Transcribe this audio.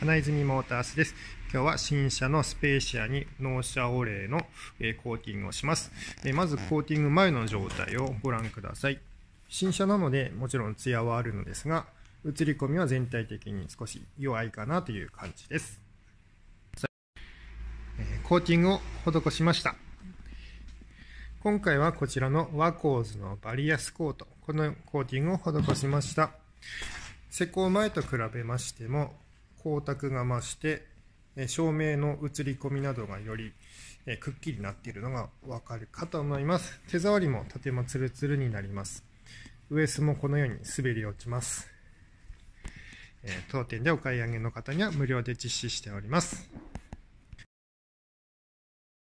花泉モータースです。今日は新車のスペーシアに納車お礼のコーティングをします。まずコーティング前の状態をご覧ください。新車なのでもちろんツヤはあるのですが、映り込みは全体的に少し弱いかなという感じです。コーティングを施しました。今回はこちらのワコーズのバリアスコート、このコーティングを施しました。施工前と比べましても、光沢が増して、照明の映り込みなどがよりくっきりなっているのがわかるかと思います。手触りもとてもツルツルになります。ウエスもこのように滑り落ちます。当店でお買い上げの方には無料で実施しております。